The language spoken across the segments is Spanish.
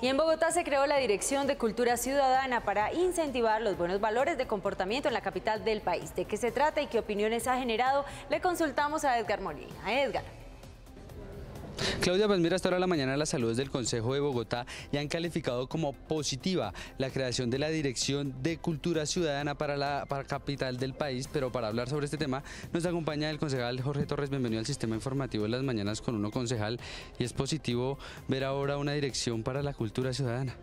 Y en Bogotá se creó la Dirección de Cultura Ciudadana para incentivar los buenos valores de comportamiento en la capital del país. ¿De qué se trata y qué opiniones ha generado? Le consultamos a Edgar Molina. Edgar. Claudia, pues mira, hasta ahora la mañana las saludos del Consejo de Bogotá y han calificado como positiva la creación de la Dirección de Cultura Ciudadana para la capital del país, pero para hablar sobre este tema nos acompaña el concejal Jorge Torres, bienvenido al Sistema Informativo de las Mañanas con uno concejal y es positivo ver ahora una dirección para la cultura ciudadana.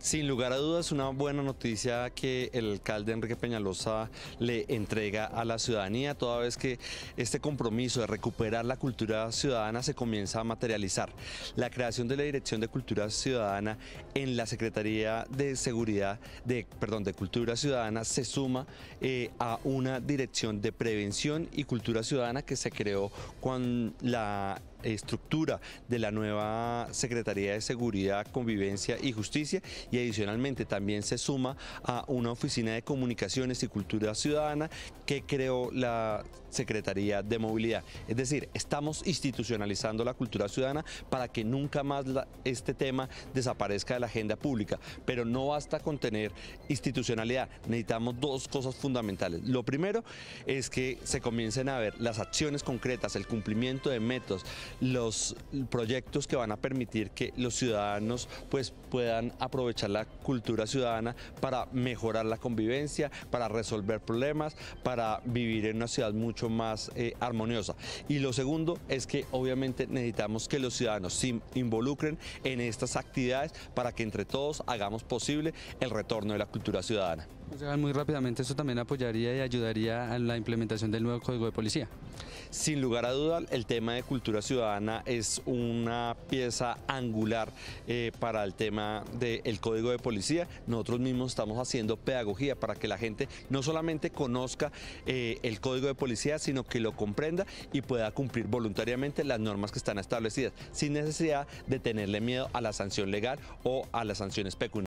Sin lugar a dudas, una buena noticia que el alcalde Enrique Peñalosa le entrega a la ciudadanía, toda vez que este compromiso de recuperar la cultura ciudadana se comienza a materializar. La creación de la Dirección de Cultura Ciudadana en la Secretaría de Seguridad, de, perdón, de Cultura Ciudadana se suma eh, a una dirección de prevención y cultura ciudadana que se creó con la estructura de la nueva Secretaría de Seguridad, Convivencia y Justicia y adicionalmente también se suma a una oficina de comunicaciones y cultura ciudadana que creó la Secretaría de Movilidad. Es decir, estamos institucionalizando la cultura ciudadana para que nunca más este tema desaparezca de la agenda pública, pero no basta con tener institucionalidad, necesitamos dos cosas fundamentales. Lo primero es que se comiencen a ver las acciones concretas, el cumplimiento de métodos, los proyectos que van a permitir que los ciudadanos pues, puedan aprovechar la cultura ciudadana para mejorar la convivencia, para resolver problemas, para vivir en una ciudad mucho más eh, armoniosa. Y lo segundo es que obviamente necesitamos que los ciudadanos se involucren en estas actividades para que entre todos hagamos posible el retorno de la cultura ciudadana. Muy rápidamente, ¿eso también apoyaría y ayudaría a la implementación del nuevo Código de Policía. Sin lugar a duda, el tema de cultura ciudadana es una pieza angular eh, para el tema del de Código código de policía, nosotros mismos estamos haciendo pedagogía para que la gente no solamente conozca eh, el código de policía, sino que lo comprenda y pueda cumplir voluntariamente las normas que están establecidas, sin necesidad de tenerle miedo a la sanción legal o a las sanciones pecuniarias.